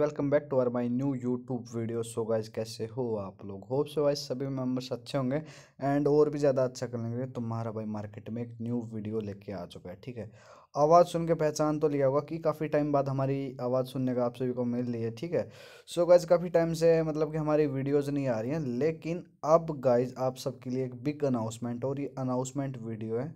welcome back to our my new YouTube video so guys कैसे हो आप लोग होप सो वाइज सभी मेम्बर्स अच्छे होंगे एंड और भी ज़्यादा अच्छा कर लेंगे तुम्हारा भाई मार्केट में एक न्यू वीडियो लेके आ चुका है ठीक है आवाज़ सुन के पहचान तो लिया होगा कि काफ़ी टाइम बाद हमारी आवाज़ सुनने का आप सभी को मिल रही है ठीक है सो गाइज काफ़ी टाइम से मतलब कि हमारी वीडियोज़ नहीं आ रही हैं लेकिन अब गाइज आप सबके लिए एक बिग अनाउंसमेंट और ये अनाउंसमेंट वीडियो है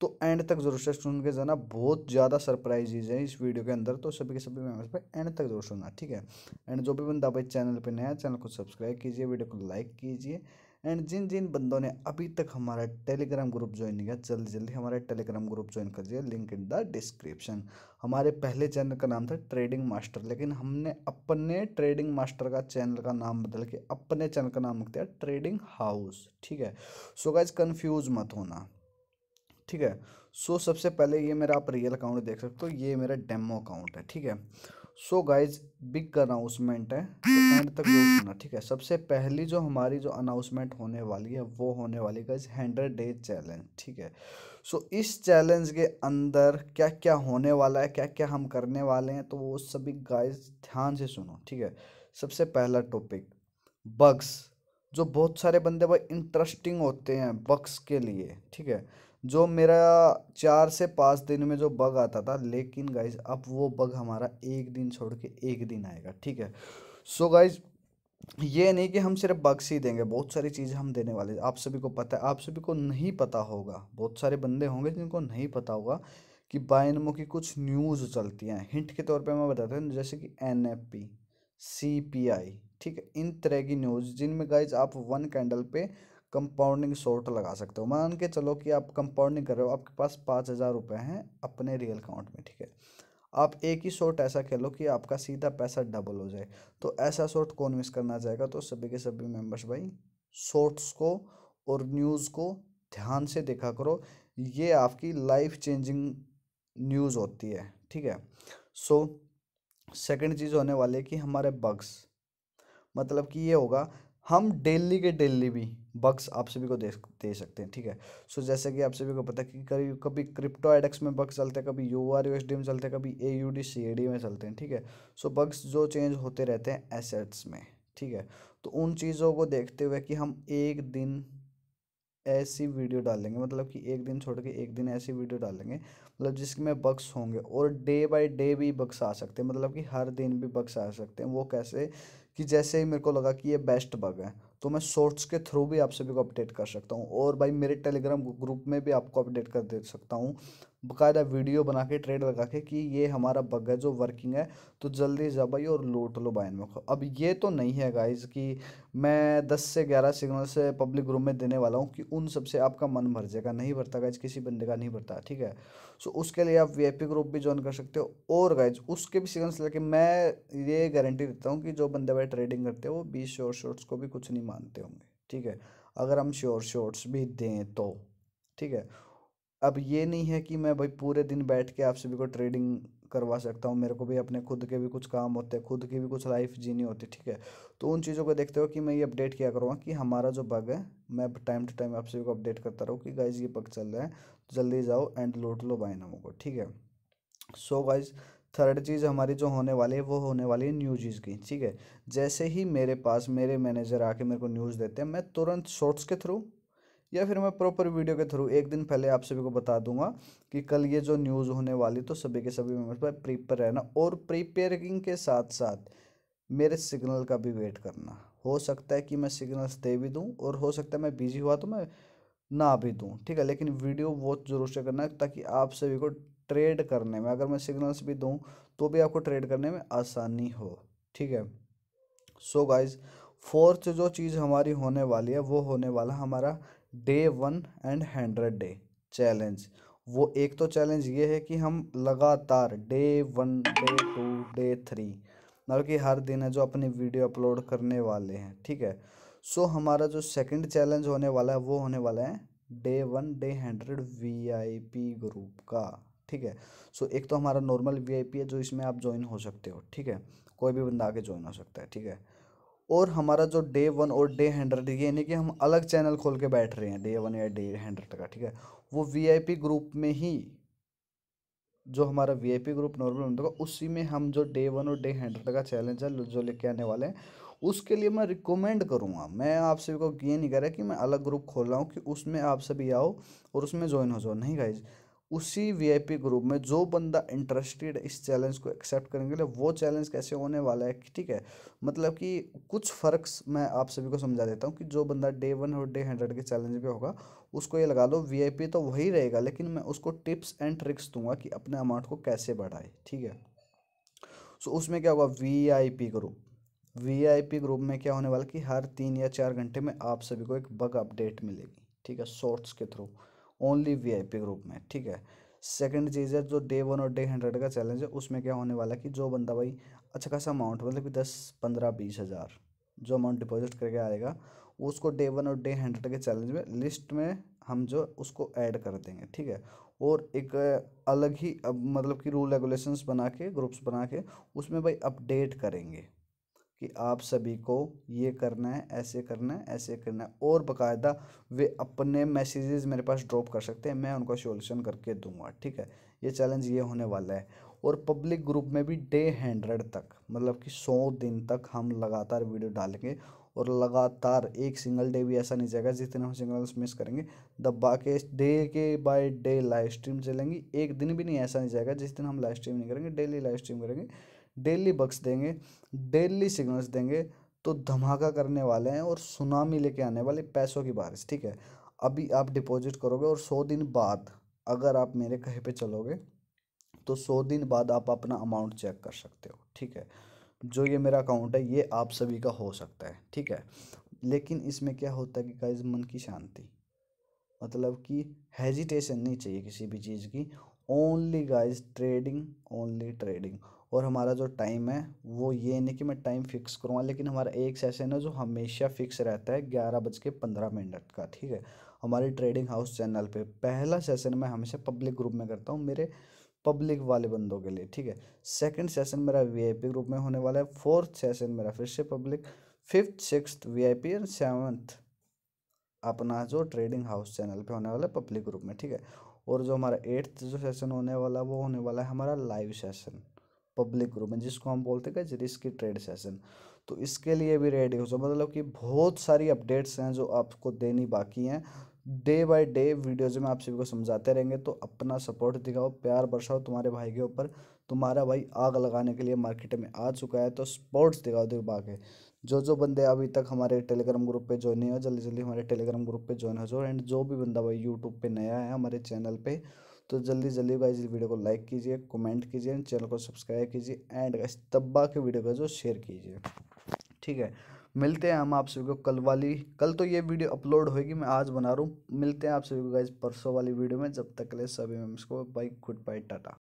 तो एंड तक जरूर से सुन के जाना बहुत ज़्यादा सरप्राइजेज हैं इस वीडियो के अंदर तो सभी के सभी मेम्बर्स पे एंड तक जरूर सुनना ठीक है एंड जो भी बंदा भाई चैनल पे नया चैनल को सब्सक्राइब कीजिए वीडियो को लाइक कीजिए एंड जिन जिन बंदों ने अभी तक हमारा टेलीग्राम ग्रुप ज्वाइन नहीं किया जल्दी जल्दी हमारा टेलीग्राम ग्रुप ज्वाइन कर दिया लिंक इन द डिस्क्रिप्शन हमारे पहले चैनल का नाम था ट्रेडिंग मास्टर लेकिन हमने अपने ट्रेडिंग मास्टर का चैनल का नाम बदल के अपने चैनल का नाम रख दिया ट्रेडिंग हाउस ठीक है सो गाइज कन्फ्यूज मत होना ठीक है सो so, सबसे पहले ये मेरा आप रियल अकाउंट देख सकते हो ये मेरा डेमो अकाउंट है ठीक है सो गाइज बिग अनाउंसमेंट है एंड तो तक जरूर ठीक है सबसे पहली जो हमारी जो अनाउंसमेंट होने वाली है वो होने वाली गाइज हंड्रेड डे चैलेंज ठीक है सो so, इस चैलेंज के अंदर क्या क्या होने वाला है क्या क्या हम करने वाले हैं तो वो सभी गाइज ध्यान से सुनो ठीक है सबसे पहला टॉपिक बग्स जो बहुत सारे बंदे भाई इंटरेस्टिंग होते हैं बग्स के लिए ठीक है जो मेरा चार से पाँच दिन में जो बग आता था लेकिन गाइज अब वो बग हमारा एक दिन छोड़ के एक दिन आएगा ठीक है सो so गाइज ये नहीं कि हम सिर्फ बग्स ही देंगे बहुत सारी चीज़ें हम देने वाले आप सभी को पता है आप सभी को नहीं पता होगा बहुत सारे बंदे होंगे जिनको नहीं पता होगा कि बायनमो की कुछ न्यूज़ चलती हैं हिंट के तौर पे मैं बताता हूँ जैसे कि N F P C P I ठीक है इन तरह की न्यूज़ जिनमें गाइज आप वन कैंडल पे कंपाउंडिंग शॉर्ट लगा सकते हो मान के चलो कि आप कंपाउंडिंग कर रहे हो आपके पास पाँच हज़ार रुपये हैं अपने रियल अकाउंट में ठीक है आप एक ही शॉर्ट ऐसा खेलो कि आपका सीधा पैसा डबल हो जाए तो ऐसा शॉर्ट कौन मिस करना चाहेगा तो सभी के सभी मेंबर्स भाई शॉर्ट्स को और न्यूज़ को ध्यान से देखा करो ये आपकी लाइफ चेंजिंग न्यूज़ होती है ठीक है सो सेकंड चीज़ होने वाली है कि हमारे बग्स मतलब कि ये होगा हम डेली के डेली भी बग्स आप सभी को दे दे सकते हैं ठीक है सो जैसे कि आप सभी को पता है कि कभी कभी क्रिप्टो एडेक्स में बग्स चलते हैं कभी U R U S D में चलते हैं कभी A U D C A D में चलते हैं ठीक है सो बग्स जो चेंज होते रहते हैं एसेट्स में ठीक है तो उन चीज़ों को देखते हुए कि हम एक दिन ऐसी वीडियो डालेंगे मतलब कि एक दिन छोड़ के एक दिन ऐसी वीडियो डालेंगे मतलब जिसमें बक्स होंगे और डे बाय डे भी बक्स आ सकते हैं मतलब कि हर दिन भी बक्स आ सकते हैं वो कैसे कि जैसे ही मेरे को लगा कि ये बेस्ट बग है तो मैं शॉर्ट्स के थ्रू भी आप सभी को अपडेट कर सकता हूँ और भाई मेरे टेलीग्राम ग्रुप में भी आपको अपडेट कर दे सकता हूँ बकायदा वीडियो बना के ट्रेड लगा के कि ये हमारा बग है जो वर्किंग है तो जल्दी जा भाई और लूट लो बाइन में अब ये तो नहीं है गाइज कि मैं 10 से 11 सिग्नल से पब्लिक ग्रुप में देने वाला हूँ कि उन सबसे आपका मन भर जाएगा नहीं भरता गाइज किसी बंदे का नहीं भरता ठीक है सो उसके लिए आप वी ग्रुप भी ज्वाइन कर सकते हो और गाइज उसके भी सिग्नल्स लेके मैं ये गारंटी देता हूँ कि जो बंदे भाई ट्रेडिंग करते हैं वो बीस शॉर्ट शॉर्ट्स को भी कुछ नहीं मानते होंगे ठीक है अगर हम श्योर शॉर्ट्स भी दें तो ठीक है अब ये नहीं है कि मैं भाई पूरे दिन बैठ के आप सभी को ट्रेडिंग करवा सकता हूँ मेरे को भी अपने खुद के भी कुछ काम होते हैं खुद की भी कुछ लाइफ जीनी होती है ठीक है तो उन चीज़ों को देखते हो कि मैं ये अपडेट किया करूँगा कि हमारा जो बग है मैं टाइम टू टाइम आप सभी को अपडेट करता रहूँ कि गाइज ये बग चल रहा है जल्दी जाओ एंड लूट लो बाइनामो को ठीक है सो गाइज थर्ड चीज़ हमारी जो होने वाली है वो होने वाली है न्यूज़ की ठीक है जैसे ही मेरे पास मेरे मैनेजर आके मेरे को न्यूज़ देते हैं मैं तुरंत शॉर्ट्स के थ्रू या फिर मैं प्रॉपर वीडियो के थ्रू एक दिन पहले आप सभी को बता दूंगा कि कल ये जो न्यूज़ होने वाली तो सभी के सभी मेम्बर्स पर प्रिपेयर रहना और प्रिपेयरिंग के साथ साथ मेरे सिग्नल का भी वेट करना हो सकता है कि मैं सिग्नल्स दे भी दूँ और हो सकता है मैं बिजी हुआ तो मैं ना भी दूँ ठीक है लेकिन वीडियो वॉच जरूर से करना ताकि आप सभी को ट्रेड करने में अगर मैं सिग्नल्स भी दूँ तो भी आपको ट्रेड करने में आसानी हो ठीक है सो गाइज फोर्थ जो चीज़ हमारी होने वाली है वो होने वाला हमारा day one and hundred day challenge वो एक तो चैलेंज ये है कि हम लगातार day one day two day three मतलब कि हर दिन है जो अपनी वीडियो अपलोड करने वाले हैं ठीक है सो so, हमारा जो सेकंड चैलेंज होने वाला है वो होने वाला है day one day hundred VIP आई पी ग्रुप का ठीक है सो एक तो हमारा नॉर्मल वीआईपी है जो इसमें आप ज्वाइन हो सकते हो ठीक है कोई भी बंदा आके ज्वाइन हो सकता है ठीक है और हमारा जो डे वन और डे हंड्रेड यानी कि हम अलग चैनल खोल के बैठ रहे हैं डे वन या डे हंड्रेड का ठीक है वो वीआईपी ग्रुप में ही जो हमारा वीआईपी ग्रुप नॉर्मल बंदों का उसी में हम जो डे वन और डे हंड्रेड का चैलेंज है जो लेके आने वाले हैं उसके लिए मैं रिकमेंड करूँगा मैं आप सभी को ये नहीं कह रहा कि मैं अलग ग्रुप खोल रहा हूँ कि उसमें आप सभी आओ और उसमें ज्वाइन हो जाओ नहीं गाइज उसी वीआईपी ग्रुप में जो बंदा इंटरेस्टेड इस चैलेंज को एक्सेप्ट करने के लिए वो चैलेंज कैसे होने वाला है ठीक है मतलब कि कुछ फ़र्क मैं आप सभी को समझा देता हूँ कि जो बंदा डे वन और डे हंड्रेड के चैलेंज पे होगा उसको ये लगा लो वीआईपी तो वही रहेगा लेकिन मैं उसको टिप्स एंड ट्रिक्स दूंगा कि अपने अमाउंट को कैसे बढ़ाए ठीक है सो उसमें क्या होगा वी ग्रुप वी ग्रुप में क्या होने वाला कि हर तीन या चार घंटे में आप सभी को एक बग अपडेट मिलेगी ठीक है शॉर्ट्स के थ्रू ओनली वी ग्रुप में ठीक है सेकंड चीज़ है जो डे वन और डे हंड्रेड का चैलेंज है उसमें क्या होने वाला है कि जो बंदा भाई अच्छा खासा अमाउंट मतलब कि दस पंद्रह बीस हज़ार जो अमाउंट डिपॉजिट करके आएगा उसको डे वन और डे हंड्रेड के चैलेंज में लिस्ट में हम जो उसको ऐड कर देंगे ठीक है और एक अलग ही अब मतलब कि रूल रेगुलेशंस बना के ग्रुप्स बना के उसमें भाई अपडेट करेंगे कि आप सभी को ये करना है ऐसे करना है ऐसे करना है और बाकायदा वे अपने मैसेजेस मेरे पास ड्रॉप कर सकते हैं मैं उनका सोल्यूशन करके दूंगा ठीक है ये चैलेंज ये होने वाला है और पब्लिक ग्रुप में भी डे हंड्रेड तक मतलब कि सौ दिन तक हम लगातार वीडियो डालेंगे और लगातार एक सिंगल डे भी ऐसा नहीं जाएगा जितने हम सिंगल्स मिस करेंगे द के डे के बाय डे लाइव स्ट्रीम चलेंगी एक दिन भी नहीं ऐसा नहीं जाएगा जिस दिन हम लाइव स्ट्रीम नहीं करेंगे डेली लाइव स्ट्रीम करेंगे डेली बक्स देंगे डेली सिग्नल्स देंगे तो धमाका करने वाले हैं और सुनामी लेके आने वाले पैसों की बारिश ठीक है अभी आप डिपॉजिट करोगे और सौ दिन बाद अगर आप मेरे कहे पे चलोगे तो सौ दिन बाद आप अपना अमाउंट चेक कर सकते हो ठीक है जो ये मेरा अकाउंट है ये आप सभी का हो सकता है ठीक है लेकिन इसमें क्या होता है कि गाइज मन की शांति मतलब कि हेजिटेशन नहीं चाहिए किसी भी चीज़ की only guys trading only trading और हमारा जो टाइम है वो ये नहीं कि मैं टाइम फिक्स करूँगा लेकिन हमारा एक सेशन है जो हमेशा फिक्स रहता है ग्यारह बज के पंद्रह मिनट का ठीक है हमारे ट्रेडिंग हाउस चैनल पे पहला सेशन मैं हमेशा पब्लिक ग्रुप में करता हूँ मेरे पब्लिक वाले बंदों के लिए ठीक है सेकंड सेशन मेरा वी ग्रुप में होने वाला है फोर्थ सेशन मेरा फिर से public fifth sixth VIP and seventh अपना जो ट्रेडिंग हाउस चैनल पर होने वाला है पब्लिक ग्रुप में ठीक है और जो हमारा एट्थ जो सेशन होने वाला वो होने वाला है हमारा लाइव सेशन पब्लिक ग्रुप जिसको हम बोलते हैं जिरिस की ट्रेड सेशन तो इसके लिए भी रेडी हो जाओ मतलब कि बहुत सारी अपडेट्स हैं जो आपको देनी बाकी हैं डे बाय डे वीडियोज में आप सभी को समझाते रहेंगे तो अपना सपोर्ट दिखाओ प्यार बरसाओ तुम्हारे भाई के ऊपर तुम्हारा भाई आग लगाने के लिए मार्केट में आ चुका है तो स्पोर्ट्स दिखाओ दिखा के जो जो बंदे अभी तक हमारे टेलीग्राम ग्रुप पे ज्वाइन नहीं हो जल्दी जल्दी हमारे टेलीग्राम ग्रुप पे ज्वाइन हो जाओ एंड जो भी बंदा भाई यूट्यूब पे नया है हमारे चैनल पे तो जल्दी जल्दी गाइज इस वीडियो को लाइक कीजिए कमेंट कीजिए चैनल को सब्सक्राइब कीजिए एंड गाइज तब्बा के वीडियो का जो शेयर कीजिए ठीक है मिलते हैं हम आप सभी को कल वाली कल तो ये वीडियो अपलोड होगी मैं आज बना रहा हूँ मिलते हैं आप सभी को गाइज परसों वाली वीडियो में जब तक ले सभी मेम्स को बाई गुड बाई टाटा